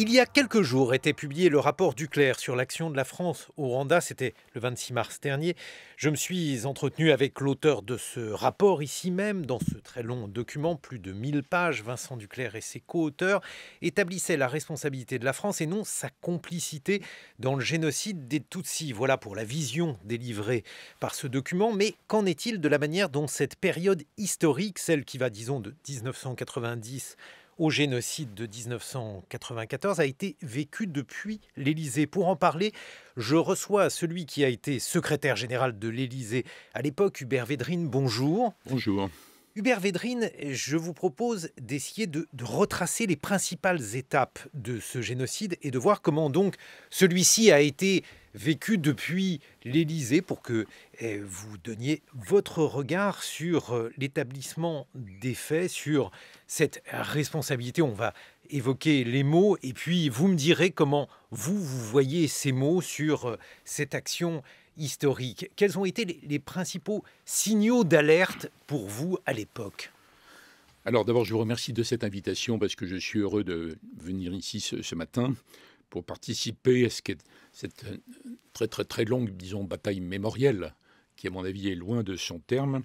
Il y a quelques jours était publié le rapport Duclerc sur l'action de la France au Rwanda, c'était le 26 mars dernier. Je me suis entretenu avec l'auteur de ce rapport ici même, dans ce très long document, plus de 1000 pages, Vincent Duclerc et ses co-auteurs établissaient la responsabilité de la France et non sa complicité dans le génocide des Tutsis. Voilà pour la vision délivrée par ce document, mais qu'en est-il de la manière dont cette période historique, celle qui va disons de 1990 au génocide de 1994 a été vécu depuis l'Élysée. Pour en parler, je reçois celui qui a été secrétaire général de l'Élysée à l'époque, Hubert Védrine. Bonjour. Bonjour. Hubert Védrine, je vous propose d'essayer de, retracer les principales étapes de ce génocide et de voir comment donc celui-ci a été vécu depuis l'Élysée pour que eh, vous donniez votre regard sur euh, l'établissement des faits, sur cette responsabilité. On va évoquer les mots et puis vous me direz comment vous, vous voyez ces mots sur euh, cette action historique. Quels ont été les, principaux signaux d'alerte pour vous à l'époque alors d'abord, je vous remercie de cette invitation parce que je suis heureux de venir ici ce matin pour participer à ce cette euh, très très très longue, disons, bataille mémorielle, qui à mon avis est loin de son terme,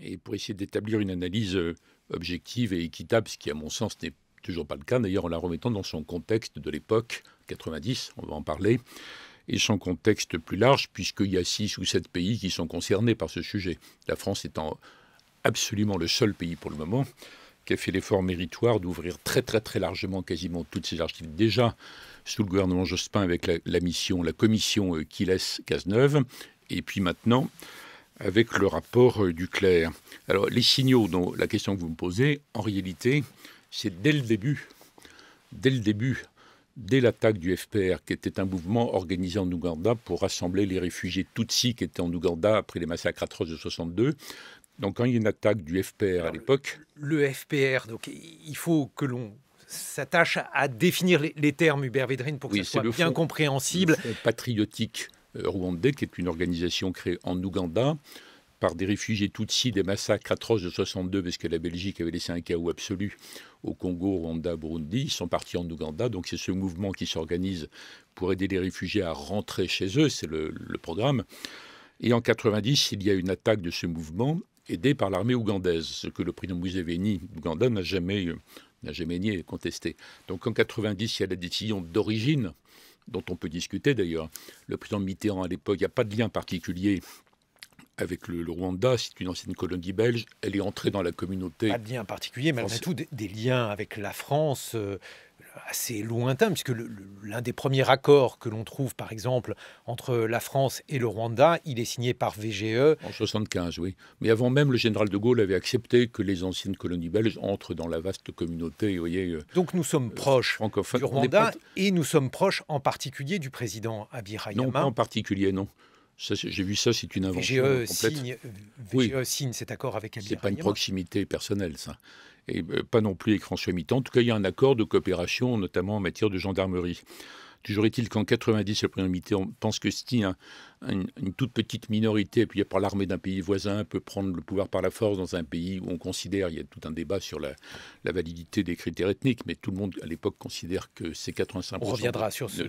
et pour essayer d'établir une analyse euh, objective et équitable, ce qui à mon sens n'est toujours pas le cas, d'ailleurs en la remettant dans son contexte de l'époque 90, on va en parler, et son contexte plus large, puisqu'il y a six ou sept pays qui sont concernés par ce sujet, la France étant absolument le seul pays pour le moment qui a fait l'effort méritoire d'ouvrir très très très largement quasiment toutes ces archives déjà sous le gouvernement Jospin avec la, mission, la commission euh, qui laisse Cazeneuve, et puis maintenant avec le rapport euh, du Alors les signaux dont la question que vous me posez, en réalité, c'est dès le début, dès le début, dès l'attaque du FPR, qui était un mouvement organisé en Ouganda pour rassembler les réfugiés Tutsis qui étaient en Ouganda après les massacres atroces de 62, donc quand il y a une attaque du FPR à l'époque... Le, FPR, donc il faut que l'on s'attache à définir les, termes, Hubert Védrine, pour que ce soit bien compréhensible. Le patriotique euh, rwandais, qui est une organisation créée en Ouganda par des réfugiés tutsis des massacres atroces de 62, parce que la Belgique avait laissé un chaos absolu au Congo, Rwanda, Burundi. Ils sont partis en Ouganda, donc c'est ce mouvement qui s'organise pour aider les réfugiés à rentrer chez eux, c'est le, le programme. Et en 90, il y a une attaque de ce mouvement aidé par l'armée ougandaise, ce que le président Museveni Ouganda, euh, n'a jamais, nié et contesté. Donc en 90, il y a la décision d'origine, dont on peut discuter d'ailleurs. Le président Mitterrand, à l'époque, il n'y a pas de lien particulier avec le, Rwanda, c'est une ancienne colonie belge, elle est entrée dans la communauté. Pas de lien particulier, mais malgré tout, des, liens avec la France. Euh, assez lointain, puisque l'un des premiers accords que l'on trouve, par exemple, entre la France et le Rwanda, il est signé par VGE. En 1975, oui. Mais avant même, le général de Gaulle avait accepté que les anciennes colonies belges entrent dans la vaste communauté, voyez. Euh, Donc nous sommes euh, proches du Rwanda et nous sommes proches en particulier du président Abirayama. Non, pas en particulier, non. J'ai vu ça, c'est une invention VGE Signe, VGE signe cet accord avec Abirayama. C'est pas une proximité personnelle, ça et euh, pas non plus avec François Mitterrand. En tout cas, il y a un accord de coopération, notamment en matière de gendarmerie. Toujours est-il qu'en 90, la primauté On pense que si hein, une toute petite minorité, puis par l'armée d'un pays voisin, peut prendre le pouvoir par la force dans un pays où on considère, il y a tout un débat sur la, validité des critères ethniques, mais tout le monde à l'époque considère que c'est 85%. On reviendra sur ce,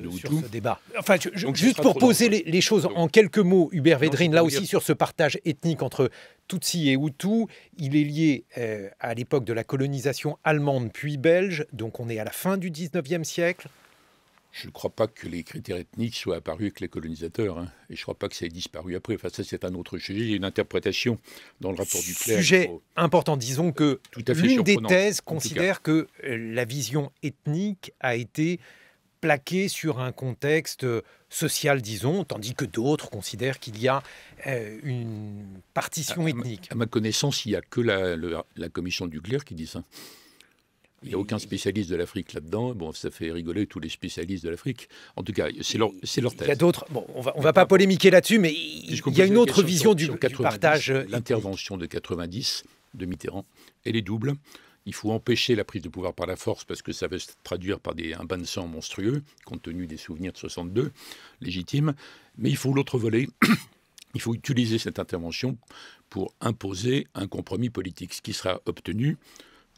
débat. Enfin, juste pour poser les, choses en quelques mots, Hubert Védrine, là aussi sur ce partage ethnique entre Tutsi et Hutu. Il est lié euh, à l'époque de la colonisation allemande puis belge, donc on est à la fin du 19e siècle. Je ne crois pas que les critères ethniques soient apparus avec les colonisateurs, hein. et je ne crois pas que ça ait disparu après. Enfin, ça, c'est un autre sujet, Il y a une interprétation dans le rapport du Clerc. Sujet important, disons que l'une des thèses considère que euh, la vision ethnique a été plaquée sur un contexte social, disons, tandis que d'autres considèrent qu'il y a euh, une partition ethnique. À ma, connaissance, il n'y a que la, la commission du Clerc qui dit ça. Il n'y a aucun spécialiste de l'Afrique là-dedans. Bon, ça fait rigoler tous les spécialistes de l'Afrique. En tout cas, c'est leur, c'est leur thèse. Il y a d'autres. Bon, on va, on va pas polémiquer là-dessus, mais il, y a une autre vision du, partage. Euh, l'intervention de 90 de Mitterrand, elle est double. Il faut empêcher la prise de pouvoir par la force parce que ça va se traduire par des, un bain de sang monstrueux, compte tenu des souvenirs de 62, légitimes. Mais il faut l'autre volet. Il faut utiliser cette intervention pour imposer un compromis politique, ce qui sera obtenu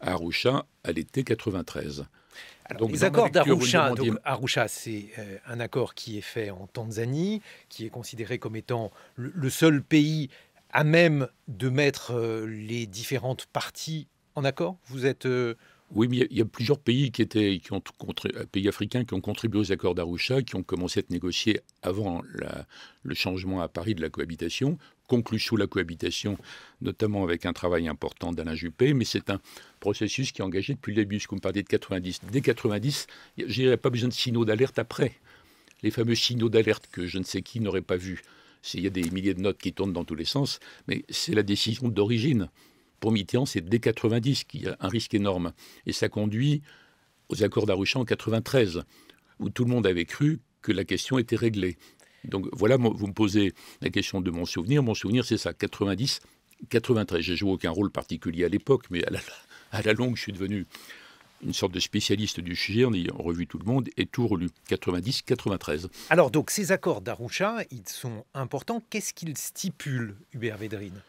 Arusha à l'été 93. les accords d'Arusha, Arusha, c'est euh, un accord qui est fait en Tanzanie, qui est considéré comme étant le, seul pays à même de mettre euh, les différentes parties en accord. Vous êtes euh, Oui, mais il y, a plusieurs pays qui ont pays africains qui ont contribué aux accords d'Arusha, qui ont commencé à être négociés avant le changement à Paris de la cohabitation conclu sous la cohabitation, notamment avec un travail important d'Alain Juppé, mais c'est un processus qui est engagé depuis le début, puisqu'on parlait de 90. Dès 90, je n'aurais pas besoin de signaux d'alerte après. Les fameux signaux d'alerte que je ne sais qui n'aurait pas vus. Il y a des milliers de notes qui tournent dans tous les sens, mais c'est la décision d'origine. Pour Mitterrand, c'est dès 90 qu'il y a un risque énorme. Et ça conduit aux accords d'Arusha en 93, où tout le monde avait cru que la question était réglée. Donc voilà, vous me posez la question de mon souvenir. Mon souvenir, c'est ça, 90, 93. J'ai joué aucun rôle particulier à l'époque, mais à la, longue, je suis devenu une sorte de spécialiste du sujet en ayant revu tout le monde et tout relu, 90-93. Alors donc ces accords d'Arusha, ils sont importants. Qu'est-ce qu'ils stipulent, Hubert Védrine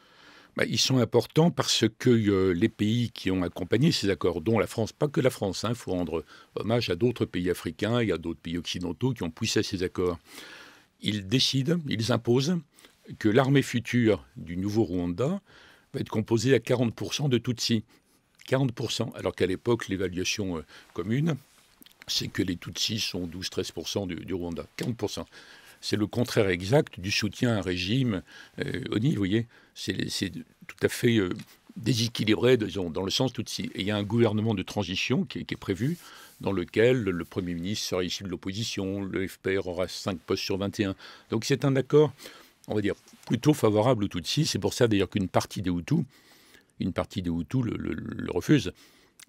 bah, ils sont importants parce que euh, les pays qui ont accompagné ces accords, dont la France, pas que la France, hein, il faut rendre hommage à d'autres pays africains et à d'autres pays occidentaux qui ont poussé ces accords ils décident, ils imposent que l'armée future du nouveau Rwanda va être composée à 40% de Tutsis. 40%, alors qu'à l'époque, l'évaluation euh, commune, c'est que les Tutsis sont 12-13% du, Rwanda. 40%. C'est le contraire exact du soutien à un régime. Oni, euh, vous voyez, c'est tout à fait euh, déséquilibré, disons, dans le sens tout il y a un gouvernement de transition qui est, prévu, dans lequel le Premier ministre sera issu de l'opposition, le FPR aura 5 postes sur 21. Donc c'est un accord, on va dire, plutôt favorable aux Tutsis. C'est pour ça d'ailleurs qu'une partie des Hutus, une partie des Hutus le, le, refuse,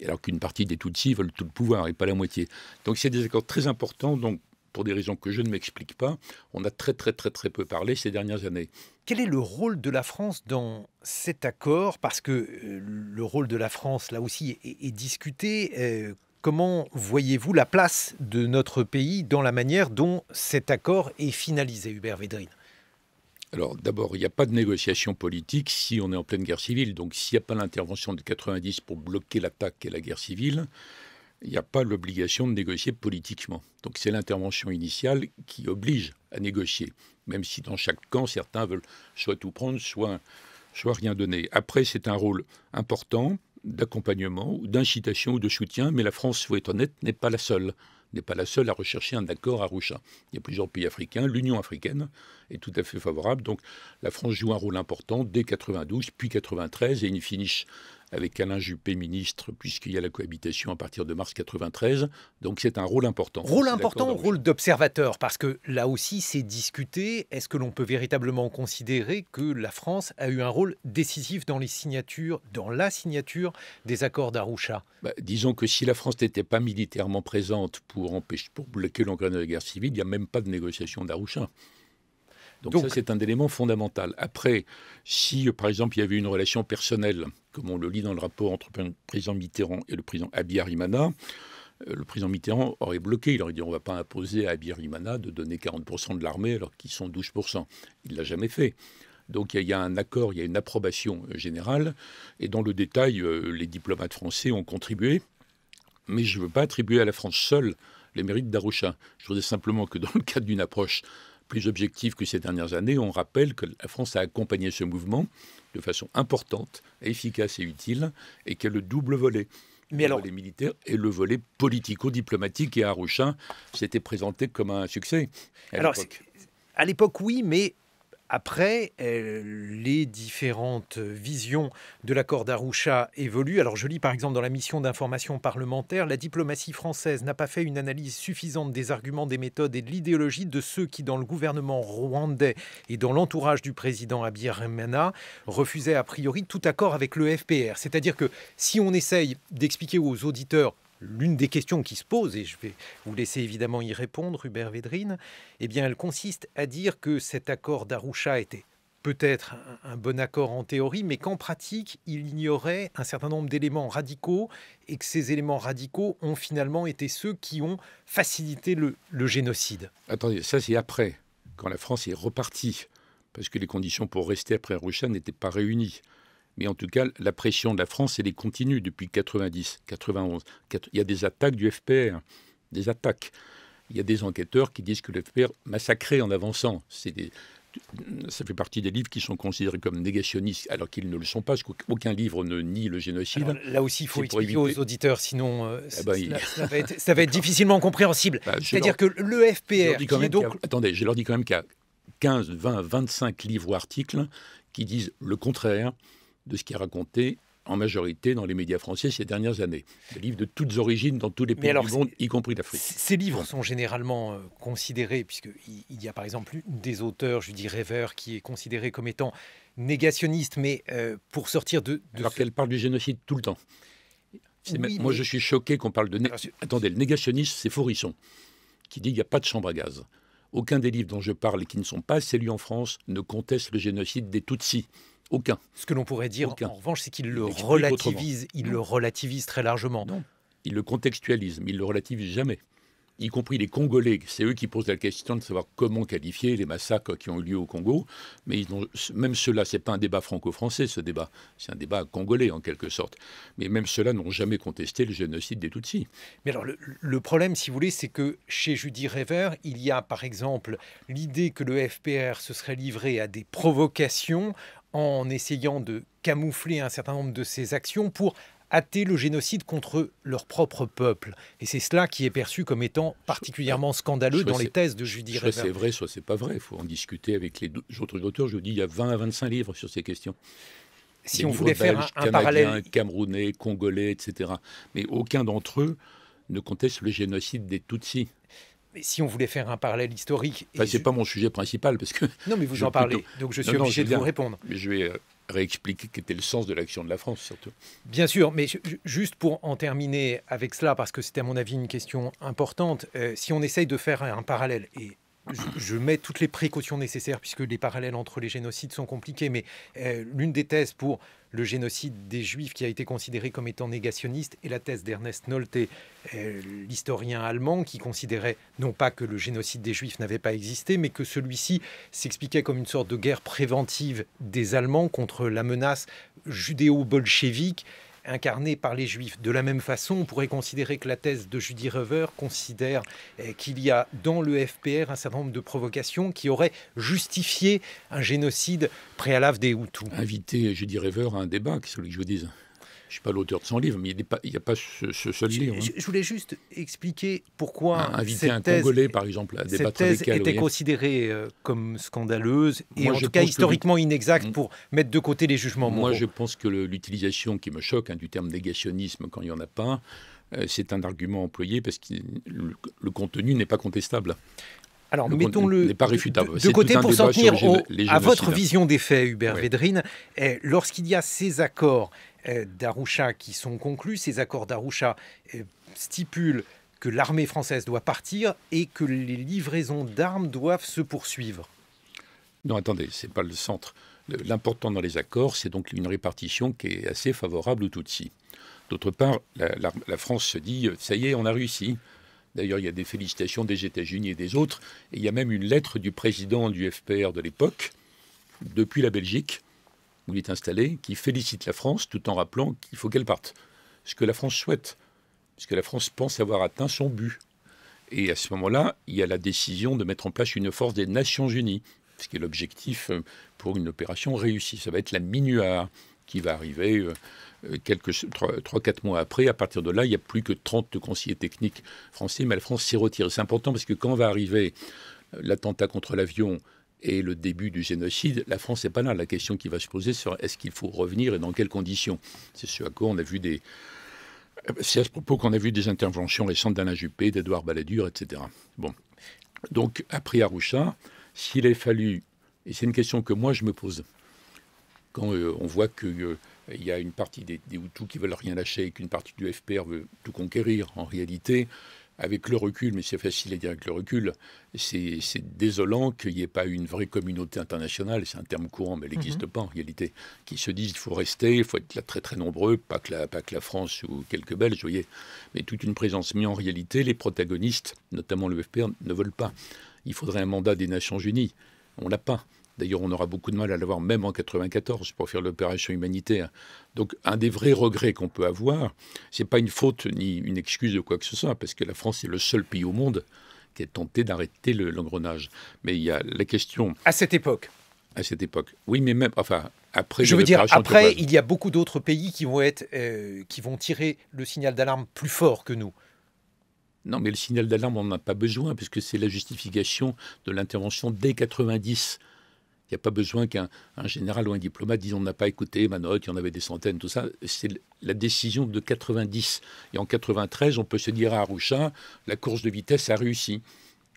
alors qu'une partie des Tutsis veulent tout le pouvoir et pas la moitié. Donc c'est des accords très importants. Donc pour des raisons que je ne m'explique pas, on a très très très très peu parlé ces dernières années. Quel est le rôle de la France dans cet accord Parce que euh, le rôle de la France, là aussi, est, discuté. Euh, comment voyez-vous la place de notre pays dans la manière dont cet accord est finalisé, Hubert Védrine alors d'abord, il n'y a pas de négociation politique si on est en pleine guerre civile. Donc s'il n'y a pas l'intervention de 90 pour bloquer l'attaque et la guerre civile, il n'y a pas l'obligation de négocier politiquement. Donc c'est l'intervention initiale qui oblige à négocier, même si dans chaque camp, certains veulent soit tout prendre, soit, rien donner. Après, c'est un rôle important d'accompagnement, d'incitation ou de soutien, mais la France, il faut être honnête, n'est pas la seule n'est pas la seule à rechercher un accord à Roucha. Il y a plusieurs pays africains, l'Union africaine est tout à fait favorable. Donc la France joue un rôle important dès 92, puis 93, et une finish avec Alain Juppé, ministre, puisqu'il y a la cohabitation à partir de mars 93. Donc c'est un rôle important. Rôle important, rôle d'observateur, parce que là aussi c'est discuté. Est-ce que l'on peut véritablement considérer que la France a eu un rôle décisif dans les signatures, dans la signature des accords d'Arusha bah, Disons que si la France n'était pas militairement présente pour, empêcher, pour bloquer l'engrenage de la guerre civile, il n'y a même pas de négociation d'Arusha. Donc, ça, c'est un élément fondamental. Après, si euh, par exemple il y avait une relation personnelle, comme on le lit dans le rapport entre le président Mitterrand et le président Abiyarimana, euh, le président Mitterrand aurait bloqué. Il aurait dit on ne va pas imposer à Abiyarimana de donner 40% de l'armée alors qu'ils sont 12%. Il ne l'a jamais fait. Donc il y, a un accord, il y a une approbation euh, générale. Et dans le détail, les diplomates français ont contribué. Mais je ne veux pas attribuer à la France seule les mérites d'Arocha. Je voudrais simplement que dans le cadre d'une approche plus objectif que ces dernières années, on rappelle que la France a accompagné ce mouvement de façon importante, efficace et utile, et que le double volet. Mais le volet militaire et le volet politico-diplomatique. Et Rouchin, s'était présenté comme un succès. alors, à l'époque, oui, mais après, euh, les différentes visions de l'accord d'Arusha évoluent. Alors je lis par exemple dans la mission d'information parlementaire, la diplomatie française n'a pas fait une analyse suffisante des arguments, des méthodes et de l'idéologie de ceux qui, dans le gouvernement rwandais et dans l'entourage du président Remana, refusaient a priori tout accord avec le FPR. C'est-à-dire que si on essaye d'expliquer aux auditeurs l'une des questions qui se pose, et je vais vous laisser évidemment y répondre, Hubert Védrine, eh bien, elle consiste à dire que cet accord d'Arusha était peut-être un bon accord en théorie, mais qu'en pratique, il ignorait un certain nombre d'éléments radicaux et que ces éléments radicaux ont finalement été ceux qui ont facilité le, le génocide. Attendez, ça c'est après, quand la France est repartie, parce que les conditions pour rester après Arusha n'étaient pas réunies mais en tout cas, la pression de la France, elle est continue depuis 90, 91. Il y a des attaques du FPR, des attaques. Il y a des enquêteurs qui disent que le FPR massacrait en avançant. ça fait partie des livres qui sont considérés comme négationnistes, alors qu'ils ne le sont pas, parce qu'aucun livre ne nie le génocide. là aussi, il faut expliquer aux auditeurs, sinon euh, eh ben, ça, va être, difficilement compréhensible. Bah, C'est-à-dire que le FPR... donc... attendez, je leur dis quand même qu'il y a 15, 20, 25 livres ou articles qui disent le contraire, de ce qui est raconté en majorité dans les médias français ces dernières années. Des livres de toutes origines dans tous les pays du monde, y compris l'Afrique. Ces livres sont généralement euh, considérés, puisqu'il y a par exemple des auteurs, je dis rêveurs, qui est considéré comme étant négationniste, mais euh, pour sortir de... de alors qu'elle parle du génocide tout le temps. Moi, je suis choqué qu'on parle de... Attendez, le négationniste, c'est Faurisson, qui dit qu'il n'y a pas de chambre à gaz. Aucun des livres dont je parle et qui ne sont pas sélus en France ne conteste le génocide des Tutsis aucun. Ce que l'on pourrait dire, Aucun. en revanche, c'est qu'il le relativise. Il le relativise très largement. Non. Il le contextualise, mais il le relativise jamais. Y compris les Congolais, c'est eux qui posent la question de savoir comment qualifier les massacres qui ont eu lieu au Congo. Mais ils ont, même ceux-là, c'est pas un débat franco-français, ce débat. C'est un débat congolais en quelque sorte. Mais même ceux-là n'ont jamais contesté le génocide des Tutsis. Mais alors le, problème, si vous voulez, c'est que chez Judy Rever, il y a par exemple l'idée que le FPR se serait livré à des provocations en essayant de camoufler un certain nombre de ses actions pour hâter le génocide contre leur propre peuple. Et c'est cela qui est perçu comme étant particulièrement scandaleux dans les thèses de Judy Soit c'est vrai, soit c'est pas vrai. Il faut en discuter avec les autres auteurs. Je vous dis, il y a 20 à 25 livres sur ces questions. Si on voulait faire un, un parallèle. Camerounais, Congolais, etc. Mais aucun d'entre eux ne conteste le génocide des Tutsis si on voulait faire un parallèle historique. ce n'est pas mon sujet principal, parce que. Non, mais vous en parlez, donc je suis obligé de vous répondre. Mais je vais euh, réexpliquer quel était le sens de l'action de la France, surtout. Bien sûr, mais juste pour en terminer avec cela, parce que c'était à mon avis une question importante, euh, si on essaye de faire un parallèle, et je, mets toutes les précautions nécessaires puisque les parallèles entre les génocides sont compliqués, mais euh, l'une des thèses pour le génocide des Juifs qui a été considéré comme étant négationniste est la thèse d'Ernest Nolte, euh, l'historien allemand qui considérait non pas que le génocide des Juifs n'avait pas existé, mais que celui-ci s'expliquait comme une sorte de guerre préventive des Allemands contre la menace judéo-bolchevique incarné par les juifs. De la même façon, on pourrait considérer que la thèse de Judy Rever considère eh, qu'il y a dans le FPR un certain nombre de provocations qui auraient justifié un génocide préalable des Hutus. Inviter Judy Rever à un débat, qu'est-ce que je vous dise je ne suis pas l'auteur de son livre, mais il n'y a, pas ce, seul livre. Je, voulais juste expliquer pourquoi. inviter cette un thèse, par exemple, à débattre cette était considérée euh, comme scandaleuse et en tout cas historiquement inexact inexacte mm. pour mettre de côté les jugements moraux. Moi, je pense que l'utilisation qui me choque hein, du terme négationnisme quand il n'y en a pas, euh, c'est un argument employé parce que le, contenu n'est pas contestable. Alors, mettons-le de, de côté pour s'en tenir à votre vision des faits, Hubert Védrine. Lorsqu'il y a ces accords euh, d'Arusha qui sont conclus. Ces accords d'Arusha euh, stipulent que l'armée française doit partir et que les livraisons d'armes doivent se poursuivre. Non, attendez, ce n'est pas le centre. L'important dans les accords, c'est donc une répartition qui est assez favorable aux Tutsis. D'autre part, la, France se dit euh, ça y est, on a réussi. D'ailleurs, il y a des félicitations des États-Unis et des autres. il y a même une lettre du président du FPR de l'époque, depuis la Belgique, où il est installé, qui félicite la France tout en rappelant qu'il faut qu'elle parte. Ce que la France souhaite, ce que la France pense avoir atteint son but. Et à ce moment-là, il y a la décision de mettre en place une force des Nations Unies, ce qui est l'objectif euh, pour une opération réussie. Ça va être la Minua, qui va arriver euh, euh, quelques 3-4 mois après. À partir de là, il n'y a plus que 30 conseillers techniques français, mais la France s'y retire. C'est important parce que quand va arriver l'attentat contre l'avion, et le début du génocide, la France n'est pas là. La question qui va se poser sera est-ce qu'il faut revenir et dans quelles conditions C'est ce à quoi on a vu des. à ce propos qu'on a vu des interventions récentes d'Alain Juppé, d'Edouard Balladur, etc. Bon. Donc, après Arusha, s'il est fallu, et c'est une question que moi je me pose, quand euh, on voit qu'il euh, y a une partie des, des Hutus qui veulent rien lâcher et qu'une partie du FPR veut tout conquérir. En réalité, avec le recul, mais c'est facile à dire avec le recul, c'est désolant qu'il n'y ait pas une vraie communauté internationale, c'est un terme courant, mais elle n'existe mhm. pas en réalité, qui se disent qu'il faut rester, il faut être là très très nombreux, pas que, la, France ou quelques Belges, vous voyez, mais toute une présence. Mais en réalité, les protagonistes, notamment le FPR, ne veulent pas. Il faudrait un mandat des Nations Unies. On l'a pas. D'ailleurs, on aura beaucoup de mal à l'avoir même en 94 pour faire l'opération humanitaire. Hein. Donc, un des vrais regrets qu'on peut avoir, ce n'est pas une faute ni une excuse de quoi que ce soit, parce que la France est le seul pays au monde qui est tenté d'arrêter l'engrenage. Mais il y a la question. À cette époque à cette époque. Oui, mais même, enfin, après. Je veux dire, après, il y a beaucoup d'autres pays qui vont être, euh, qui vont tirer le signal d'alarme plus fort que nous. Non, mais le signal d'alarme, on n'en a pas besoin, puisque c'est la justification de l'intervention dès 90. Il n'y a pas besoin qu'un général ou un diplomate dise on n'a pas écouté ma note, il y en avait des centaines, tout ça. C'est la décision de 90. Et en 93, on peut se dire à Arusha, la course de vitesse a réussi.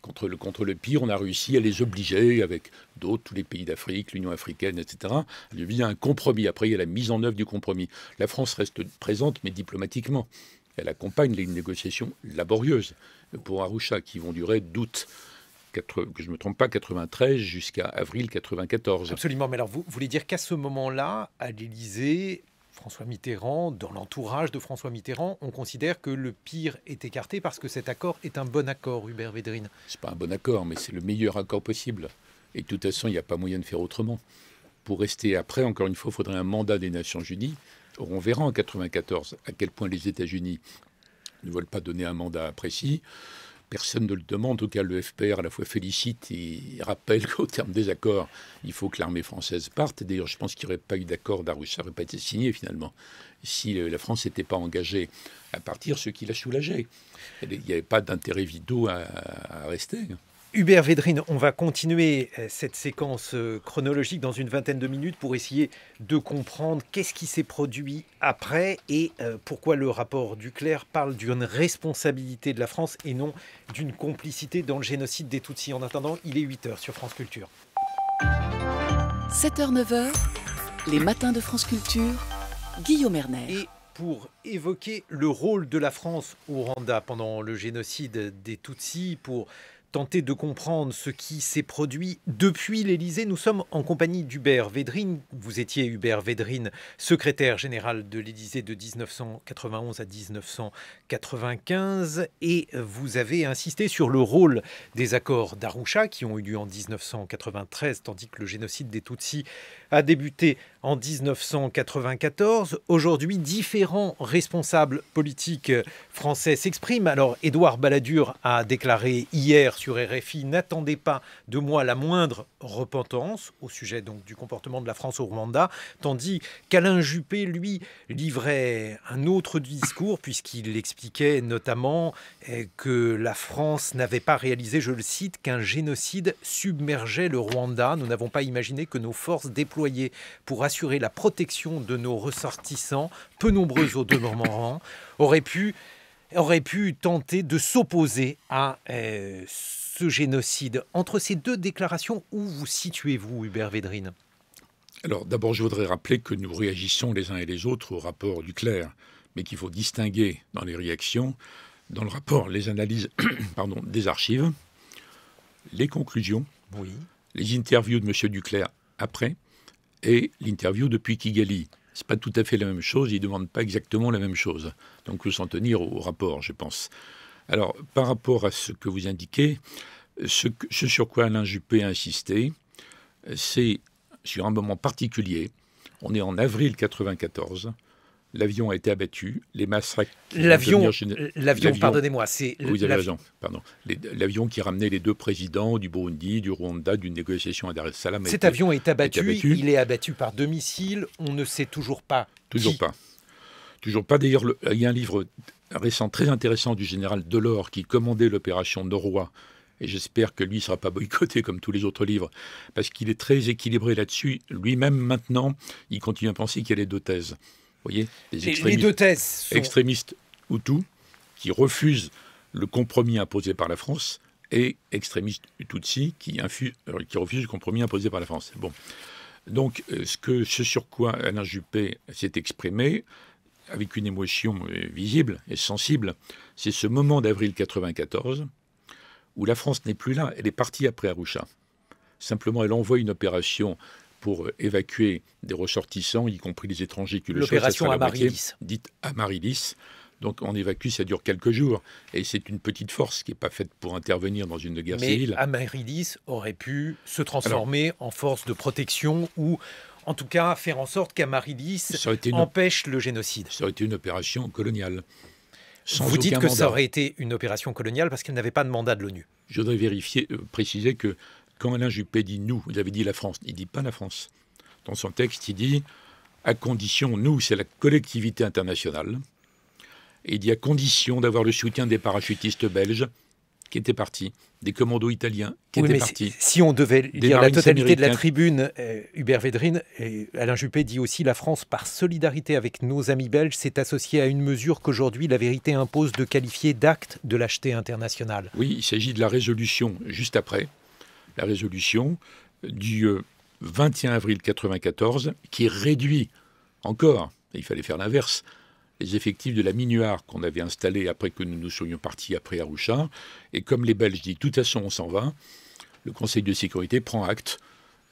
Contre le, pire, on a réussi à les obliger, avec d'autres, tous les pays d'Afrique, l'Union africaine, etc. Il y a un compromis. Après, il y a la mise en œuvre du compromis. La France reste présente, mais diplomatiquement. Elle accompagne les négociations laborieuses pour Arusha, qui vont durer d'août que je ne me trompe pas, 93 jusqu'à avril 94. Absolument, mais alors vous, voulez dire qu'à ce moment-là, à l'Élysée, François Mitterrand, dans l'entourage de François Mitterrand, on considère que le pire est écarté parce que cet accord est un bon accord, Hubert Védrine. n'est pas un bon accord, mais c'est le meilleur accord possible. Et de toute façon, il n'y a pas moyen de faire autrement. Pour rester après, encore une fois, il faudrait un mandat des Nations Unies. on verra en 94 à quel point les États-Unis ne veulent pas donner un mandat précis personne ne le demande. En tout cas, le FPR à la fois félicite et rappelle qu'au terme des accords, il faut que l'armée française parte. D'ailleurs, je pense qu'il n'y aurait pas eu d'accord Ça n'aurait pas été signé finalement, si la France n'était pas engagée à partir, ce qui la soulageait. Il n'y avait pas d'intérêt vidéo à rester. Hubert Védrine, on va continuer euh, cette séquence euh, chronologique dans une vingtaine de minutes pour essayer de comprendre qu'est-ce qui s'est produit après et euh, pourquoi le rapport Duclerc parle d'une responsabilité de la France et non d'une complicité dans le génocide des Tutsis. En attendant, il est 8h sur France Culture. 7h, 9h, les matins de France Culture, Guillaume Erner. Et pour évoquer le rôle de la France au Rwanda pendant le génocide des Tutsis, pour tenter de comprendre ce qui s'est produit depuis l'Élysée. Nous sommes en compagnie d'Hubert Védrine. Vous étiez Hubert Védrine, secrétaire général de l'Élysée de 1991 à 1995 et vous avez insisté sur le rôle des accords d'Arusha qui ont eu lieu en 1993 tandis que le génocide des Tutsis a débuté en 1994. Aujourd'hui, différents responsables politiques français s'expriment. Alors, Édouard Balladur a déclaré hier sur RFI N'attendez pas de moi la moindre repentance au sujet donc du comportement de la France au Rwanda, tandis qu'Alain Juppé, lui, livrait un autre discours, puisqu'il expliquait notamment eh, que la France n'avait pas réalisé, je le cite, qu'un génocide submergeait le Rwanda. Nous n'avons pas imaginé que nos forces déployées pour assurer la protection de nos ressortissants, peu nombreux au demeurant, aurait pu, aurait pu tenter de s'opposer à euh, ce génocide. Entre ces deux déclarations, où vous situez-vous, Hubert Védrine alors d'abord, je voudrais rappeler que nous réagissons les uns et les autres au rapport du mais qu'il faut distinguer dans les réactions, dans le rapport, les analyses pardon, des archives, les conclusions, oui. les interviews de M. Duclerc après, et l'interview depuis Kigali. C'est pas tout à fait la même chose, ils ne demandent pas exactement la même chose. Donc il faut s'en tenir au rapport, je pense. Alors, par rapport à ce que vous indiquez, ce, sur quoi Alain Juppé a insisté, c'est sur un moment particulier. On est en avril 1994. L'avion a été abattu, les massacres. Euh, l'avion, l'avion, pardonnez-moi, c'est. Oui, pardon. L'avion qui ramenait les deux présidents du Burundi, du Rwanda, d'une négociation à Dar es Salaam. Cet avion est abattu, il est abattu par deux missiles, on ne sait toujours pas. Toujours pas. Toujours pas. D'ailleurs, il y a un livre récent très intéressant du général Delors qui commandait l'opération Norrois et j'espère que lui ne sera pas boycotté comme tous les autres livres, parce qu'il est très équilibré là-dessus. Lui-même, maintenant, il continue à penser qu'il y a les deux thèses voyez extrémistes, les extrémistes qui refusent le compromis imposé par la France et extrémistes Tutsi, qui, euh, qui refusent le compromis imposé par la France. Bon. Donc, euh, ce, que, ce sur quoi Alain Juppé s'est exprimé, avec une émotion euh, visible et sensible, c'est ce moment d'avril 1994, où la France n'est plus là, elle est partie après Arusha. Simplement, elle envoie une opération pour euh, évacuer des ressortissants, y compris les étrangers qui le L'opération Amaryllis. Dite Amaryllis. Donc on évacue, ça dure quelques jours. Et c'est une petite force qui n'est pas faite pour intervenir dans une guerre Mais civile. Amaryllis aurait pu se transformer en force de protection ou en tout cas faire en sorte qu'à empêche le génocide. Ça aurait été une opération coloniale. Vous dites que ça aurait été une opération coloniale parce qu'elle n'avait pas de mandat de l'ONU. Je voudrais vérifier, euh, préciser que quand Alain Juppé dit nous, il avait dit la France, il dit pas la France. Dans son texte, il dit à condition, nous, c'est la collectivité internationale, et il dit à condition d'avoir le soutien des parachutistes belges qui étaient partis, des commandos italiens qui étaient partis. Si on devait lire la totalité de la tribune, euh, Hubert Védrine, et Alain Juppé dit aussi la France, par solidarité avec nos amis belges, s'est associée à une mesure qu'aujourd'hui la vérité impose de qualifier d'acte de lâcheté internationale. Oui, il s'agit de la résolution juste après, la résolution du 21 euh, avril 1994 qui réduit encore, il fallait faire l'inverse, les effectifs de la Minuar qu'on avait installée après que nous nous soyons partis après Aroucha. Et comme les Belges disent, de toute façon, on s'en va, le Conseil de sécurité prend acte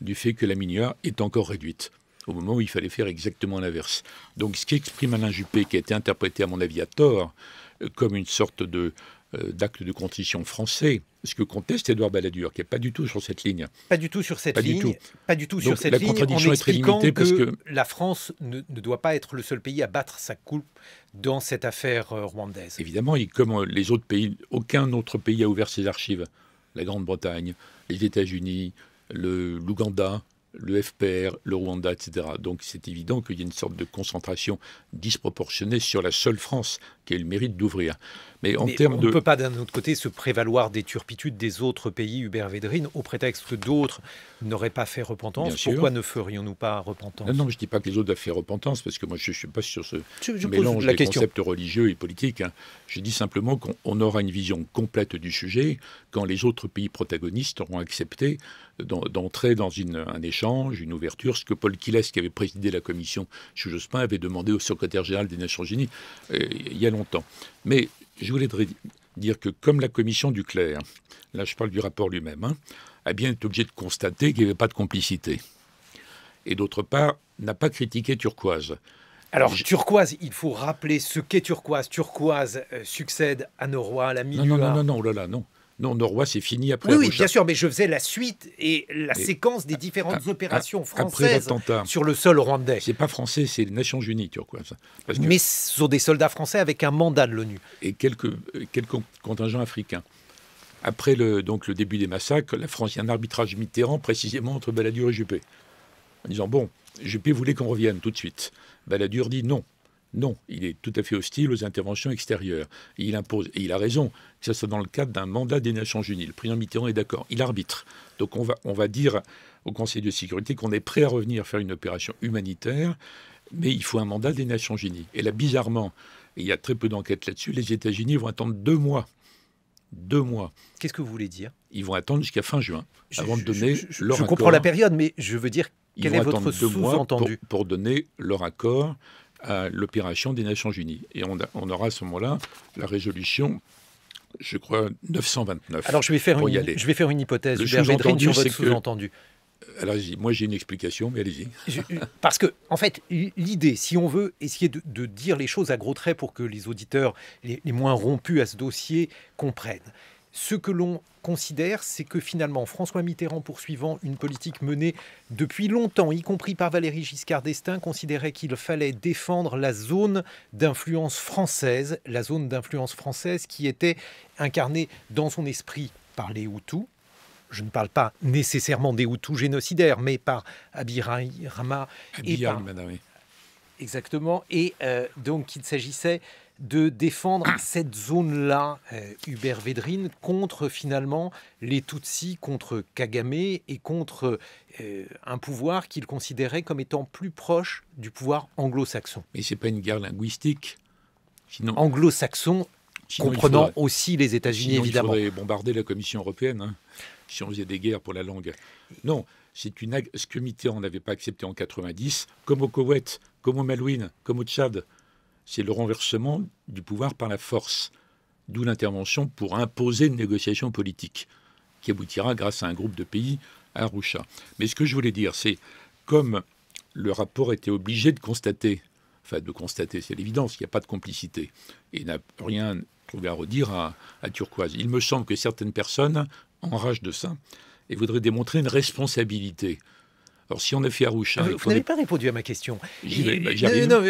du fait que la Minuar est encore réduite au moment où il fallait faire exactement l'inverse. Donc ce qui exprime Alain Juppé, qui a été interprété à mon avis à tort euh, comme une sorte de, euh, d'actes de constitution français, ce que conteste Édouard Balladur, qui n'est pas du tout sur cette ligne. Pas du tout sur cette ligne. Pas du tout sur cette la ligne. Contradiction est très limitée parce que la France ne, doit pas être le seul pays à battre sa coupe dans cette affaire euh, rwandaise. Évidemment, et comme euh, les autres pays, aucun autre pays a ouvert ses archives. La Grande-Bretagne, les États-Unis, l'Ouganda, le FPR, le Rwanda, etc. Donc c'est évident qu'il y a une sorte de concentration disproportionnée sur la seule France qui a le mérite d'ouvrir. Mais en On ne peut pas d'un autre côté se prévaloir des turpitudes des autres pays, Hubert Védrine, au prétexte que d'autres n'auraient pas fait repentance. Pourquoi ne ferions-nous pas repentance non, je ne dis pas que les autres pas fait repentance, parce que moi je ne suis pas sur ce mélange la concepts religieux et politique. Hein. Je dis simplement qu'on aura une vision complète du sujet quand les autres pays protagonistes auront accepté d'entrer dans un échange, une ouverture, ce que Paul Kiles, qui avait présidé la commission sous Jospin, avait demandé au secrétaire général des Nations Unies euh, il y a longtemps. Mais je voulais dire que comme la commission du CLAIR, là je parle du rapport lui-même, hein, a bien été obligée de constater qu'il n'y avait pas de complicité. Et d'autre part, n'a pas critiqué Turquoise. Alors, Turquoise, il faut rappeler ce qu'est Turquoise. Turquoise euh, succède à nos à la Non Non, non, non, non, oh là là, non. Non, roi c'est fini après. Oui, oui bien sûr, mais je faisais la suite et la séquence des différentes opérations françaises sur le sol rwandais. n'est pas français, c'est les Nations Unies, vois. mais ce sont des soldats français avec un mandat de l'ONU. Et euh, quelques, contingents africains. Après le, donc le début des massacres, la France, il y a un arbitrage Mitterrand précisément entre Balladur et Juppé. En disant, bon, Juppé voulait qu'on revienne tout de suite. Balladur dit non, non, il est tout à fait hostile aux interventions extérieures. il impose, et il a raison, que ce soit dans le cadre d'un mandat des Nations Unies. Le président Mitterrand est d'accord, il arbitre. Donc on va, on va dire au Conseil de sécurité qu'on est prêt à revenir faire une opération humanitaire, mais il faut un mandat des Nations Unies. Et là, bizarrement, il y a très peu d'enquêtes là-dessus, les États-Unis vont attendre deux mois. Deux mois. Qu'est-ce que vous voulez dire Ils vont attendre jusqu'à fin juin, avant de donner leur accord. je comprends la période, mais je veux dire, quel est votre sous-entendu pour donner leur accord à l'opération des Nations Unies. Et on, aura à ce moment-là la résolution je crois, 929. Alors je vais faire, une, je vais faire une hypothèse, Hubert sur votre sous-entendu. Alors moi j'ai une explication, mais allez-y. Euh, parce que, en fait, l'idée, si on veut essayer de, dire les choses à gros traits pour que les auditeurs les moins rompus à ce dossier comprennent, ce que l'on considère, c'est que finalement François Mitterrand, poursuivant une politique menée depuis longtemps, y compris par Valérie Giscard d'Estaing, considérait qu'il fallait défendre la zone d'influence française, la zone d'influence française qui était incarnée dans son esprit par les Hutus, je ne parle pas nécessairement des Hutus génocidaires, mais par Abirama Rama et Exactement. Et euh, donc il s'agissait de défendre cette zone-là, euh, Hubert Védrine, contre finalement les Tutsis, contre Kagame et contre euh, un pouvoir qu'il considérait comme étant plus proche du pouvoir anglo-saxon. Mais c'est pas une guerre linguistique. Sinon... Anglo-saxon, comprenant aussi les États-Unis, évidemment. Il faudrait bombarder la Commission européenne hein, si on faisait des guerres pour la langue. Non, c'est une ce que Mitterrand n'avait pas accepté en 90, comme au Koweït, comme au Malouine, comme au Tchad c'est le renversement du pouvoir par la force, d'où l'intervention pour imposer une négociation politique qui aboutira grâce à un groupe de pays à Arusha. Mais ce que je voulais dire, c'est comme le rapport était obligé de constater, enfin de constater, c'est l'évidence, qu'il n'y a pas de complicité, et n'a rien trouvé à redire à, Turquoise. Il me semble que certaines personnes enragent de ça et voudraient démontrer une responsabilité. Alors si on a fait Arusha... Ah, vous, n'avez pas répondu à ma question. Vais, bah, non,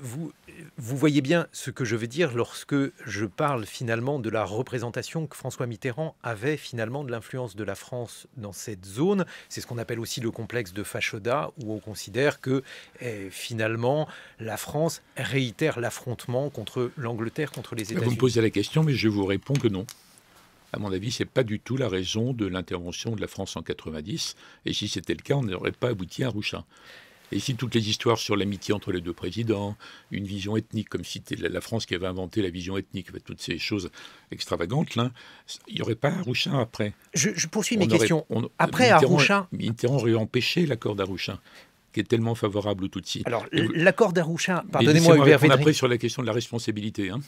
vous, vous voyez bien ce que je veux dire lorsque je parle finalement de la représentation que François Mitterrand avait finalement de l'influence de la France dans cette zone. C'est ce qu'on appelle aussi le complexe de Fachoda, où on considère que eh, finalement la France réitère l'affrontement contre l'Angleterre, contre les États-Unis. Vous me posez la question, mais je vous réponds que non. À mon avis, ce n'est pas du tout la raison de l'intervention de la France en 90. Et si c'était le cas, on n'aurait pas abouti à Rouchin. Et si toutes les histoires sur l'amitié entre les deux présidents, une vision ethnique, comme si la France qui avait inventé la vision ethnique, toutes ces choses extravagantes, là, il n'y aurait pas Arouchin après. Je, poursuis mes questions. après Mitterrand, Mitterrand aurait empêché l'accord d'Arouchin est tellement favorable de suite. Alors, l'accord d'Arusha, pardonnez-moi, Hubert Védrine. après sur la question de la responsabilité. Hein.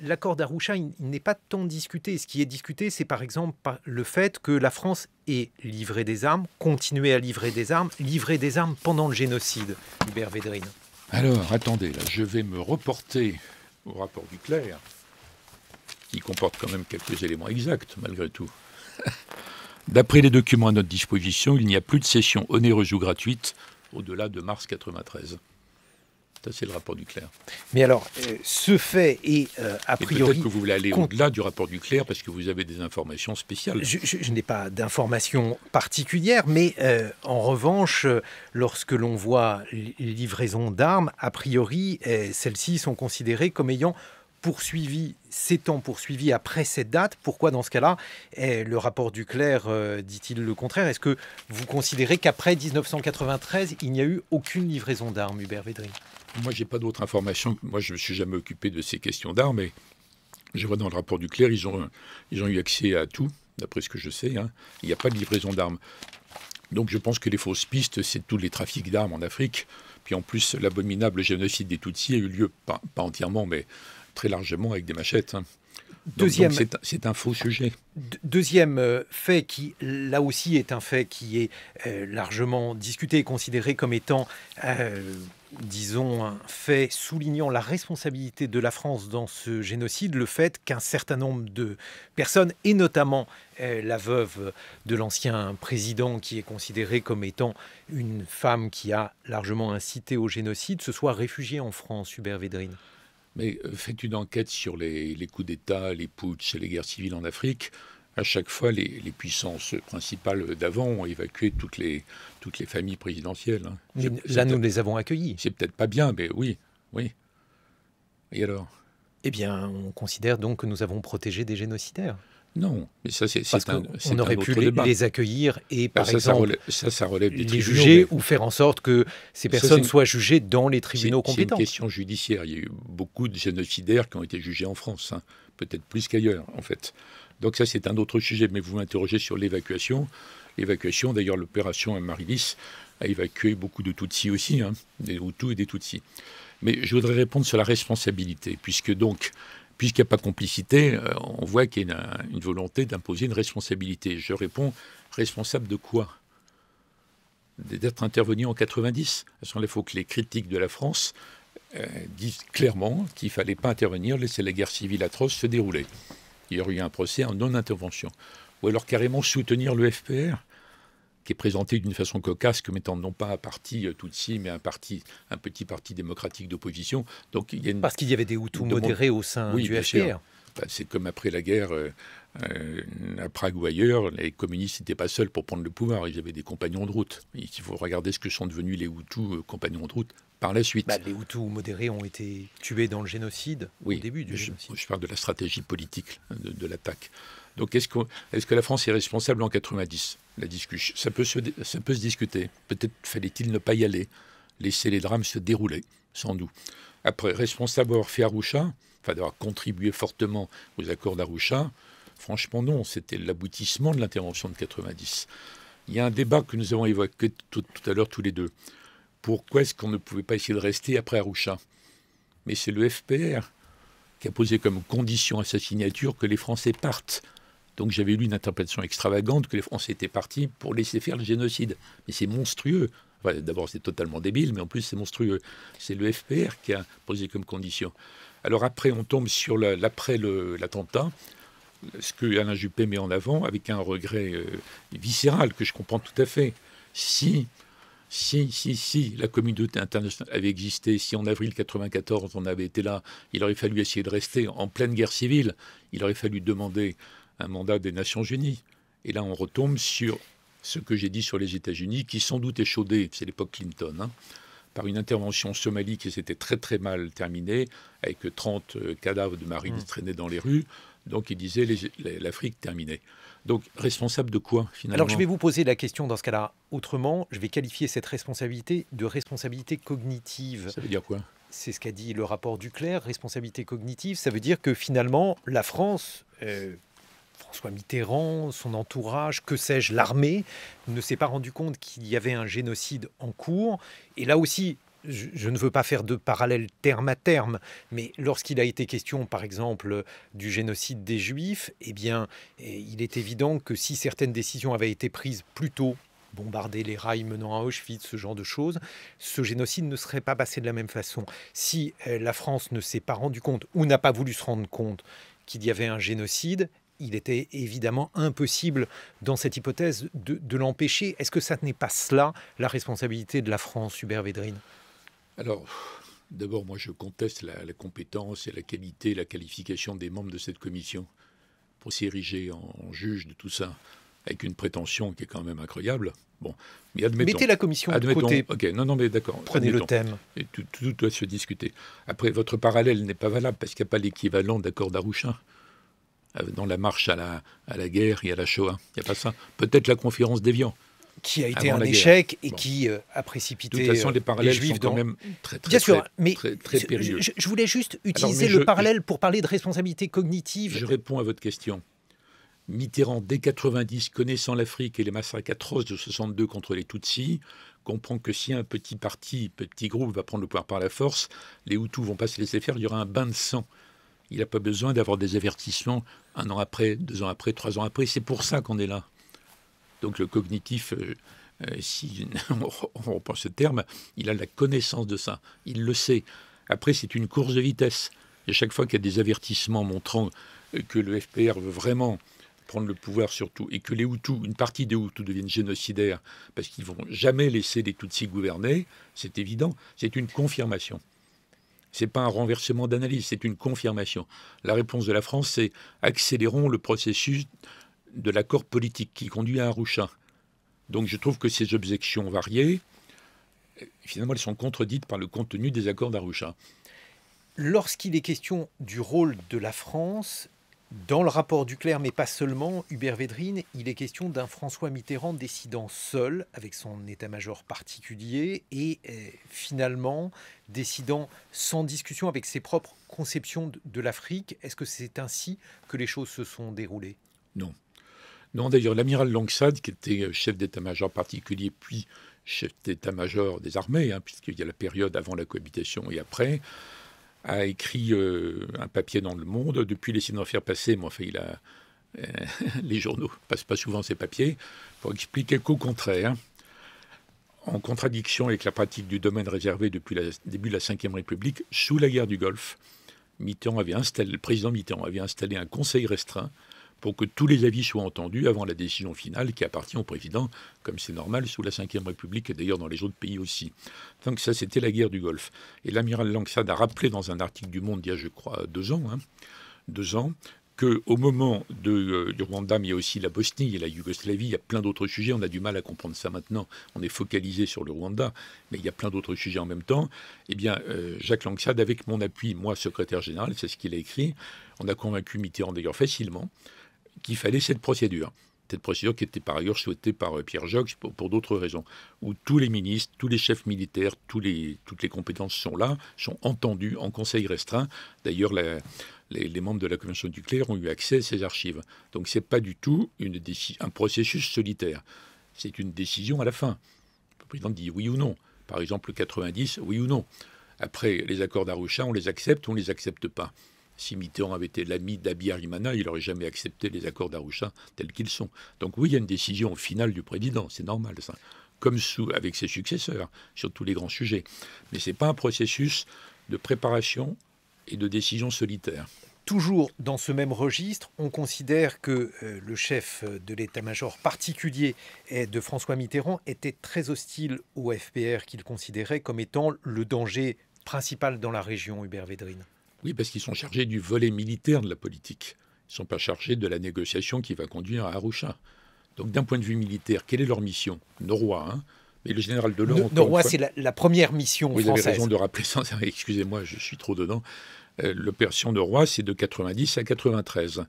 L'accord d'Arusha, il n'est pas tant discuté. Ce qui est discuté, c'est par exemple le fait que la France ait livré des armes, continué à livrer des armes, livré des armes pendant le génocide, Hubert Védrine. Alors, attendez, je vais me reporter au rapport du clerc, qui comporte quand même quelques éléments exacts, malgré tout. D'après les documents à notre disposition, il n'y a plus de cession onéreuse ou gratuite au-delà de mars 93. Ça, c'est le rapport du CLAIR. Mais alors, euh, ce fait est euh, a priori. Peut-être que vous voulez aller au-delà du rapport du CLAIR, parce que vous avez des informations spéciales. Je, n'ai pas d'informations particulières, mais euh, en revanche, lorsque l'on voit les livraisons d'armes, a priori, celles-ci sont considérées comme ayant poursuivi, s'étant poursuivi après cette date, pourquoi dans ce cas-là, eh, le rapport du clerc euh, dit-il le contraire Est-ce que vous considérez qu'après 1993, il n'y a eu aucune livraison d'armes, Hubert Védry Moi, j'ai pas d'autres informations. Moi, je me suis jamais occupé de ces questions d'armes, je vois dans le rapport Duclerc, ils ont, ils ont eu accès à tout, d'après ce que je sais. Hein. Il n'y a pas de livraison d'armes. Donc je pense que les fausses pistes, c'est tous les trafics d'armes en Afrique. Puis en plus, l'abominable génocide des Tutsis a eu lieu, pas entièrement, mais très largement avec des machettes. Hein. Donc c'est, un faux sujet. Deuxième euh, fait qui, là aussi, est un fait qui est euh, largement discuté et considéré comme étant, euh, disons, un fait soulignant la responsabilité de la France dans ce génocide, le fait qu'un certain nombre de personnes, et notamment la veuve de l'ancien président qui est considérée comme étant une femme qui a largement incité au génocide, se soit réfugiée en France, Hubert Védrine. Mais euh, faites une enquête sur les, coups d'État, les et les guerres civiles en Afrique. À chaque fois, les, puissances principales d'avant ont évacué toutes les, familles présidentielles. Hein. là, nous les avons accueillies. C'est peut-être pas bien, mais oui, oui. Et alors Eh bien, on considère donc que nous avons protégé des génocidaires. Non, mais ça c'est Parce un, on aurait pu les, accueillir et ah, par exemple ça, ça relève, les juger ou faire en sorte que ces personnes soient jugées dans les tribunaux compétents. C'est une question judiciaire. Il y a eu beaucoup de génocidaires qui ont été jugés en France, hein. peut-être plus qu'ailleurs en fait. Donc ça c'est un autre sujet. Mais vous m'interrogez sur l'évacuation. L'évacuation, d'ailleurs l'opération Marilis a évacué beaucoup de Tutsis aussi, hein, des Hutus et des Tutsis. Mais je voudrais répondre sur la responsabilité, puisque donc puisqu'il n'y a pas complicité, euh, on voit qu'il y a une, volonté d'imposer une responsabilité. Je réponds, responsable de quoi D'être intervenu en 90 Il faut que les critiques de la France euh, disent clairement qu'il ne fallait pas intervenir, laisser la guerre civile atroce se dérouler. Il y aurait eu un procès en non-intervention. Ou alors carrément soutenir le FPR qui est présenté d'une façon cocasse comme étant non pas un parti euh, Tutsi, mais un parti, un petit parti démocratique d'opposition. Donc parce qu'il y avait des Hutus modérés au sein du HCR. c'est comme après la guerre euh, euh, à Prague ou ailleurs, les communistes n'étaient pas seuls pour prendre le pouvoir, ils avaient des compagnons de route. Il faut regarder ce que sont devenus les Hutus compagnons de route par la suite. Bah, les Hutus modérés ont été tués dans le génocide au début du je, génocide. Je parle de la stratégie politique hein, de, l'attaque. Donc est-ce que, est que la France est responsable en 90 la discussion, ça peut se, ça peut se discuter. Peut-être fallait-il ne pas y aller, laisser les drames se dérouler, sans doute. Après, responsable d'avoir fait Arusha, enfin d'avoir contribué fortement aux accords d'Arusha, franchement non, c'était l'aboutissement de l'intervention de 90. Il y a un débat que nous avons évoqué tout, à l'heure tous les deux. Pourquoi est-ce qu'on ne pouvait pas essayer de rester après Arusha Mais c'est le FPR qui a posé comme condition à sa signature que les Français partent. Donc j'avais lu une interprétation extravagante que les Français étaient partis pour laisser faire le génocide. Mais c'est monstrueux. D'abord, c'est totalement débile, mais en plus, c'est monstrueux. C'est le FPR qui a posé comme condition. Alors après, on tombe sur l'après l'attentat, ce que Alain Juppé met en avant avec un regret euh, viscéral que je comprends tout à fait. Si si, si, si la communauté internationale avait existé, si en avril 1994, on avait été là, il aurait fallu essayer de rester en pleine guerre civile, il aurait fallu demander un mandat des Nations Unies. Et là, on retombe sur ce que j'ai dit sur les États-Unis, qui sans doute chaudé, c'est l'époque Clinton, hein, par une intervention somalie qui s'était très très mal terminée, avec 30 euh, cadavres de marines mmh. traînés dans les rues. Donc il disait l'Afrique terminée. Donc responsable de quoi finalement Alors je vais vous poser la question dans ce cas-là autrement. Je vais qualifier cette responsabilité de responsabilité cognitive. Ça veut dire quoi c'est ce qu'a dit le rapport Duclerc, responsabilité cognitive, ça veut dire que finalement, la France, euh, François Mitterrand, son entourage, que sais-je, l'armée, ne s'est pas rendu compte qu'il y avait un génocide en cours. Et là aussi, je, ne veux pas faire de parallèle terme à terme, mais lorsqu'il a été question, par exemple, du génocide des Juifs, eh bien, eh, il est évident que si certaines décisions avaient été prises plus tôt, bombarder les rails menant à Auschwitz, ce genre de choses, ce génocide ne serait pas passé de la même façon. Si euh, la France ne s'est pas rendu compte ou n'a pas voulu se rendre compte qu'il y avait un génocide, il était évidemment impossible dans cette hypothèse de, l'empêcher. Est-ce que ça n'est pas cela la responsabilité de la France, Hubert Védrine Alors, d'abord, moi je conteste la, compétence et la qualité, la qualification des membres de cette commission pour s'ériger en, juge de tout ça avec une prétention qui est quand même incroyable. Bon, admettons. Mettez la commission de côté. Ok, non, non, mais d'accord. Prenez le thème. tout, doit se discuter. Après, votre parallèle n'est pas valable parce qu'il n'y a pas l'équivalent d'accord d'Arouchin. Euh, dans la marche à la, à la guerre et à la Shoah. Il n'y a pas ça. Peut-être la conférence d'Evian. qui a été un échec et qui euh, a précipité. De toute façon, les euh, parallèles les sont dans... quand même très, très, Bien sûr, mais Je, voulais juste utiliser le parallèle pour parler de responsabilité cognitive. Je réponds à votre question. Mitterrand, dès 90, connaissant l'Afrique et les massacres atroces de 62 contre les Tutsis, comprend que si un petit parti, petit groupe va prendre le pouvoir par la force, les Hutus vont pas se laisser faire, il y aura un bain de sang. Il n'a pas besoin d'avoir des avertissements un an après, deux ans après, trois ans après. C'est pour ça qu'on est là. Donc le cognitif, euh, euh, si on reprend ce terme, il a la connaissance de ça. Il le sait. Après, c'est une course de vitesse. Et chaque fois qu'il y a des avertissements montrant euh, que le FPR veut vraiment prendre le pouvoir surtout, et que les Hutus, une partie des Hutus deviennent génocidaires parce qu'ils ne vont jamais laisser les Tutsis gouverner, c'est évident, c'est une confirmation. Ce n'est pas un renversement d'analyse, c'est une confirmation. La réponse de la France, c'est accélérons le processus de l'accord politique qui conduit à Arusha. Donc je trouve que ces objections variées, finalement, elles sont contredites par le contenu des accords d'Arusha. Lorsqu'il est question du rôle de la France, dans le rapport du clerc, mais pas seulement, Hubert Védrine, il est question d'un François Mitterrand décidant seul, avec son état-major particulier, et euh, finalement décidant sans discussion avec ses propres conceptions de l'Afrique. Est-ce que c'est ainsi que les choses se sont déroulées Non. Non, d'ailleurs, l'amiral Langsad, qui était chef d'état-major particulier, puis chef d'état-major des armées, hein, puisqu'il y a la période avant la cohabitation et après, a écrit euh, un papier dans Le Monde. Depuis, les d'en faire passer, mais enfin, il a, euh, les journaux ne passent pas souvent ces papiers, pour expliquer qu'au contraire, en contradiction avec la pratique du domaine réservé depuis le début de la Ve République, sous la guerre du Golfe, avait installé, le président Mitterrand avait installé un conseil restreint pour que tous les avis soient entendus avant la décision finale qui appartient au président, comme c'est normal sous la Ve République et d'ailleurs dans les autres pays aussi. Donc ça, c'était la guerre du Golfe. Et l'amiral Langsad a rappelé dans un article du Monde il y a, je crois, deux ans, hein, deux ans, qu'au moment euh, du Rwanda, mais il y a aussi la Bosnie, et la Yougoslavie, il y a plein d'autres sujets. On a du mal à comprendre ça maintenant. On est focalisé sur le Rwanda, mais il y a plein d'autres sujets en même temps. Eh bien, euh, Jacques Langsad, avec mon appui, moi, secrétaire général, c'est ce qu'il a écrit, on a convaincu Mitterrand d'ailleurs facilement qu'il fallait cette procédure. Cette procédure qui était par ailleurs souhaitée par euh, Pierre Jox pour, d'autres raisons, où tous les ministres, tous les chefs militaires, toutes les compétences sont là, sont entendues en conseil restreint. D'ailleurs, les, membres de la Convention nucléaire ont eu accès à ces archives. Donc ce n'est pas du tout un processus solitaire. C'est une décision à la fin. Le président dit oui ou non. Par exemple, le 90, oui ou non. Après les accords d'Arusha, on les accepte ou on ne les accepte pas. Si Mitterrand avait été l'ami d'Abi il n'aurait jamais accepté les accords d'Arusha tels qu'ils sont. Donc oui, il y a une décision finale du président, c'est normal Comme sous, avec ses successeurs, sur tous les grands sujets. Mais ce n'est pas un processus de préparation et de décision solitaire. Toujours dans ce même registre, on considère que euh, le chef de l'état-major particulier de François Mitterrand était très hostile au FPR qu'il considérait comme étant le danger principal dans la région, Hubert Védrine. Oui, parce qu'ils sont chargés du volet militaire de la politique. Ils ne sont pas chargés de la négociation qui va conduire à Arusha. Donc d'un point de vue militaire, quelle est leur mission Noroua, hein mais le général de Delors... roi, c'est la, première mission Vous avez raison de rappeler ça, excusez-moi, je suis trop dedans. Euh, l'opération Noroua, c'est de 90 à 93.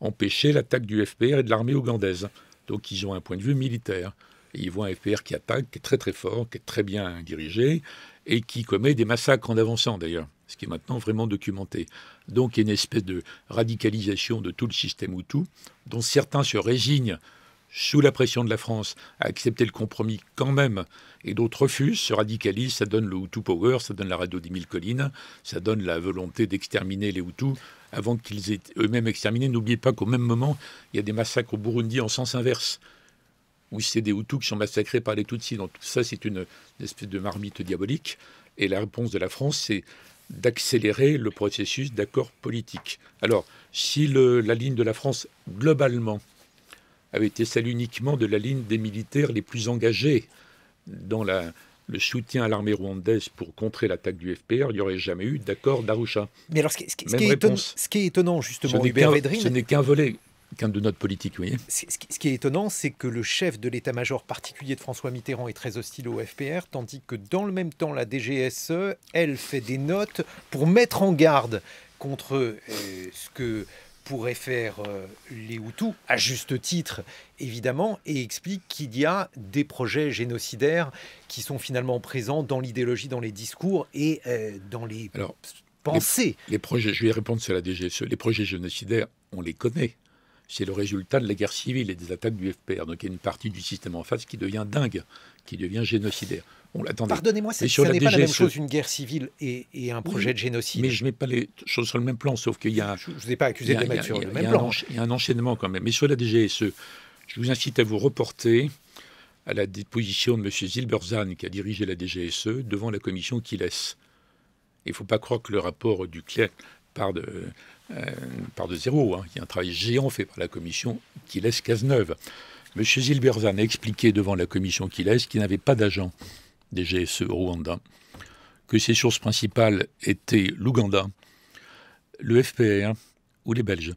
Empêcher l'attaque du FPR et de l'armée ougandaise. Donc ils ont un point de vue militaire. ils voient un FPR qui attaque, qui est très très fort, qui est très bien dirigé, et qui commet des massacres en avançant d'ailleurs ce qui est maintenant vraiment documenté. Donc il y a une espèce de radicalisation de tout le système Hutu, dont certains se résignent sous la pression de la France à accepter le compromis quand même, et d'autres refusent, se radicalisent, ça donne le Hutu Power, ça donne la radio des mille collines, ça donne la volonté d'exterminer les Hutus avant qu'ils aient eux-mêmes exterminés. N'oubliez pas qu'au même moment, il y a des massacres au Burundi en sens inverse où c'est des Hutus qui sont massacrés par les Tutsis. Donc ça, c'est une, espèce de marmite diabolique. Et la réponse de la France, c'est d'accélérer le processus d'accord politique. Alors, si la ligne de la France, globalement, avait été celle uniquement de la ligne des militaires les plus engagés dans le soutien à l'armée rwandaise pour contrer l'attaque du FPR, il n'y aurait jamais eu d'accord d'Arusha. Mais alors, ce qui, est, étonnant, justement, Hubert Védrine... Ce n'est qu'un volet de notes politique. Oui. Ce qui est étonnant, c'est que le chef de l'état-major particulier de François Mitterrand est très hostile au FPR, tandis que dans le même temps, la DGSE, elle fait des notes pour mettre en garde contre euh, ce que pourraient faire euh, les Hutus, à juste titre évidemment, et explique qu'il y a des projets génocidaires qui sont finalement présents dans l'idéologie, dans les discours et euh, dans les pensées. Les, projets, je vais répondre sur la DGSE, les projets génocidaires, on les connaît c'est le résultat de la guerre civile et des attaques du FPR. Donc il y a une partie du système en face qui devient dingue, qui devient génocidaire. On l'attendait. Pardonnez-moi, c'est ce n'est pas la même chose une guerre civile et, un projet de génocide. Mais je ne mets pas les choses sur le même plan, sauf qu'il y a. Je ne vous ai pas accusé de les sur le même plan. Il y a un enchaînement quand même. Mais sur la DGSE, je vous incite à vous reporter à la déposition de M. Zilberzan qui a dirigé la DGSE, devant la commission qui laisse. Il ne faut pas croire que le rapport du CLEC part de par euh, part de zéro, il y a un travail géant fait par la commission qui laisse Cazeneuve. M. Zilberzan a expliqué devant la commission qui laisse qu'il n'avait pas d'agent des GSE au Rwanda, que ses sources principales étaient l'Ouganda, le FPR ou les Belges,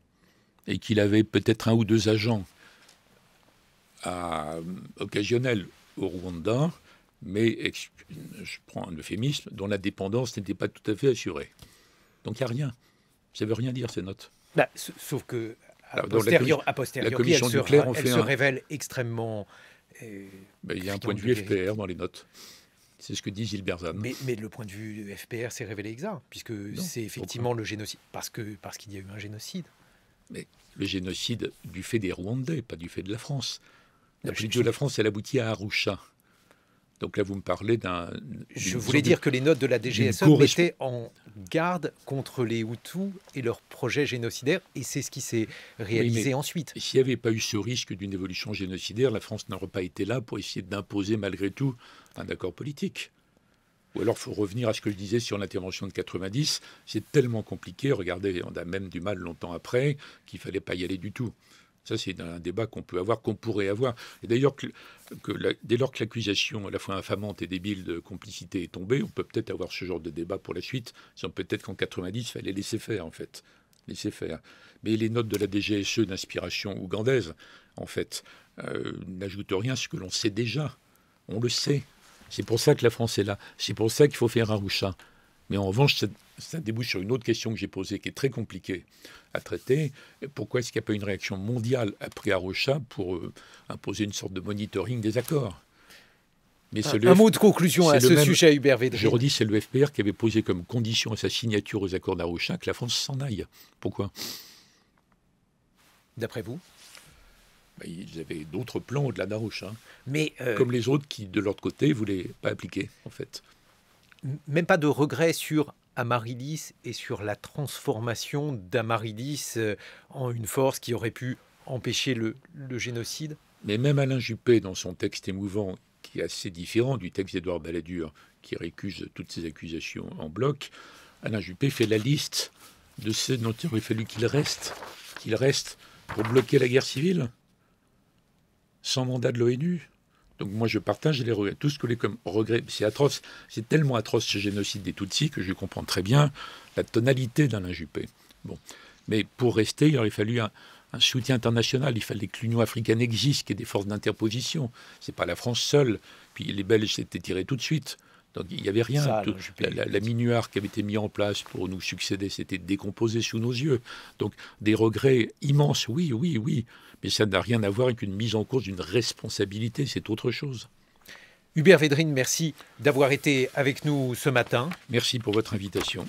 et qu'il avait peut-être un ou deux agents occasionnels au Rwanda, mais je prends un euphémisme, dont la dépendance n'était pas tout à fait assurée. Donc il n'y a rien. Ça ne veut rien dire, ces notes. Bah, sauf que, à posteriori, la commission elle, nucléaire, se, on se révèle extrêmement. Euh, bah, il y a un point de vue FPR dans les notes. C'est ce que dit Gilbert Zan. Mais, le point de vue FPR s'est révélé exact, puisque c'est effectivement le génocide. Parce qu'il parce qu'il y a eu un génocide. Mais le génocide du fait des Rwandais, pas du fait de la France. La politique de la France, elle aboutit à Arusha. Donc là, vous me parlez d'un. Je voulais dire que les notes de la DGSE e mettaient en garde contre les Hutus et leur projet génocidaire, et c'est ce qui s'est réalisé ensuite. S'il n'y avait pas eu ce risque d'une évolution génocidaire, la France n'aurait pas été là pour essayer d'imposer malgré tout un accord politique. Ou alors, il faut revenir à ce que je disais sur l'intervention de 90. C'est tellement compliqué, regardez, on a même du mal longtemps après, qu'il fallait pas y aller du tout. Ça, c'est un débat qu'on peut avoir, qu'on pourrait avoir. Et d'ailleurs, dès lors que l'accusation à la fois infamante et débile de complicité est tombée, on peut peut-être avoir ce genre de débat pour la suite. Peut-être qu'en 90, il fallait laisser faire, en fait. Laisser faire. Mais les notes de la DGSE d'inspiration ougandaise, en fait, euh, n'ajoutent rien à ce que l'on sait déjà. On le sait. C'est pour ça que la France est là. C'est pour ça qu'il faut faire un rouchin. Mais en revanche, ça débouche sur une autre question que j'ai posée qui est très compliquée à traiter. Pourquoi est-ce qu'il n'y a pas une réaction mondiale après Arocha pour euh, imposer une sorte de monitoring des accords un, mot de conclusion à ce sujet, Hubert Védrine. Je redis, c'est le FPR qui avait posé comme condition à sa signature aux accords d'Arocha que la France s'en aille. Pourquoi D'après vous bah, ils avaient d'autres plans au-delà d'Arocha, hein. euh, comme les autres qui, de l'autre côté, ne voulaient pas appliquer, en fait. Même pas de regret sur Amaryllis et sur la transformation d'amaridis euh, en une force qui aurait pu empêcher le, génocide Mais même Alain Juppé, dans son texte émouvant, qui est assez différent du texte d'Edouard Balladur, qui récuse toutes ces accusations en bloc, Alain Juppé fait la liste de ceux dont il aurait fallu qu'il reste, qu'il reste pour bloquer la guerre civile, sans mandat de l'ONU. Donc moi, je partage les regrets, tout ce que les regrets, c'est atroce, c'est tellement atroce ce génocide des Tutsis que je comprends très bien la tonalité d'Alain Juppé. Bon, mais pour rester, il aurait fallu un, soutien international. Il fallait que l'Union africaine existe, qu'il y ait des forces d'interposition. C'est pas la France seule. Puis les Belges s'étaient tirés tout de suite. Donc il n'y avait rien. la, la, qui avait été mise en place pour nous succéder s'était décomposée sous nos yeux. Donc des regrets immenses, oui, oui, oui mais ça n'a rien à voir avec une mise en cause d'une responsabilité, c'est autre chose. Hubert Védrine, merci d'avoir été avec nous ce matin. Merci pour votre invitation.